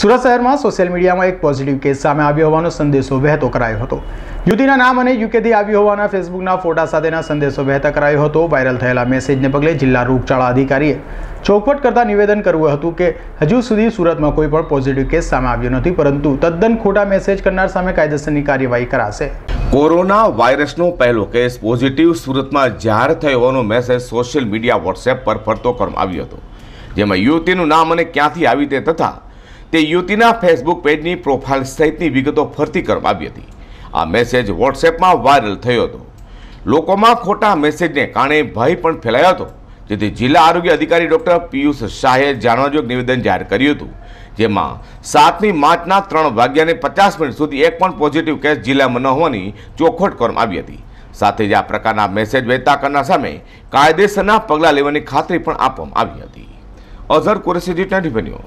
સુરત શહેરમાં સોશિયલ મીડિયામાં એક પોઝિટિવ કેસ સામે આવ્યો હોવાનો સંદેશો વહેતો કરાયો હતો યુવતીના નામ અને યુકેથી આવ્યો હોવાના ફેસબુકના ફોટા સાથેના સંદેશો વહેતા કરાયો હતો વાયરલ થયેલા મેસેજને પગલે જિલ્લા રોગચાળા અધિકારીએ ચોખવટ કરતા નિવેદન કરવું હતું કે હજુ સુધી સુરતમાં કોઈ પણ પોઝિટિવ કેસ સામે આવ્યો નથી પરંતુ તદ્દન ખોટા મેસેજ કરનાર સામે કાયદેસરની કાર્યવાહી કરાશે કોરોના વાયરસનો પહેલો કેસ પોઝિટિવ સુરતમાં જાહેર થયો હોવાનો મેસેજ સોશિયલ મીડિયા વોટ્સએપ પર ફરતો કરવામાં આવ્યો હતો જેમાં યુવતીનું નામ અને ક્યાંથી આવી તે તથા તે યુવતીના ફેસબુક પેજની પ્રોફાઇલ સહિતની વિગતો ફરતી કરવામાં આવી હતી આ મેસેજ વોટ્સએપમાં વાયરલ થયો હતો લોકોમાં ખોટા મેસેજને કારણે ભય પણ ફેલાયો હતો જેથી જિલ્લા આરોગ્ય અધિકારી ડોક્ટર પિયુષ શાહે જાણવાજોગ નિવેદન જાહેર કર્યું હતું જેમાં સાતમી માર્ચના ત્રણ વાગ્યાને પચાસ મિનિટ સુધી એક પણ પોઝિટિવ કેસ જિલ્લામાં ન હોવાની ચોખવટ કરવામાં આવી હતી સાથે જ આ પ્રકારના મેસેજ વહેતા કરનાર સામે કાયદેસરના પગલાં લેવાની ખાતરી પણ આપવામાં આવી હતી અઝર કુરેશી જી ટ્વેન્ટી